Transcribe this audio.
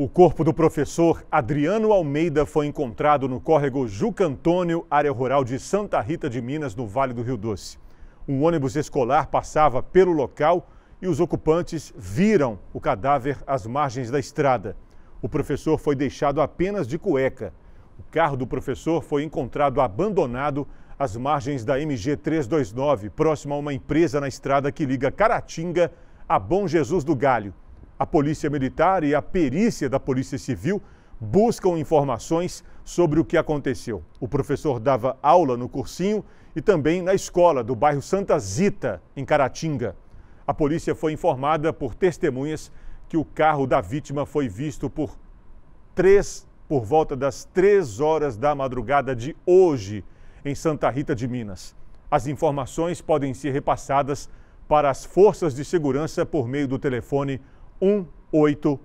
O corpo do professor Adriano Almeida foi encontrado no córrego Jucantônio, área rural de Santa Rita de Minas, no Vale do Rio Doce. Um ônibus escolar passava pelo local e os ocupantes viram o cadáver às margens da estrada. O professor foi deixado apenas de cueca. O carro do professor foi encontrado abandonado às margens da MG 329, próximo a uma empresa na estrada que liga Caratinga a Bom Jesus do Galho a Polícia Militar e a perícia da Polícia Civil buscam informações sobre o que aconteceu. O professor dava aula no cursinho e também na escola do bairro Santa Zita, em Caratinga. A polícia foi informada por testemunhas que o carro da vítima foi visto por três, por volta das três horas da madrugada de hoje, em Santa Rita de Minas. As informações podem ser repassadas para as forças de segurança por meio do telefone 181.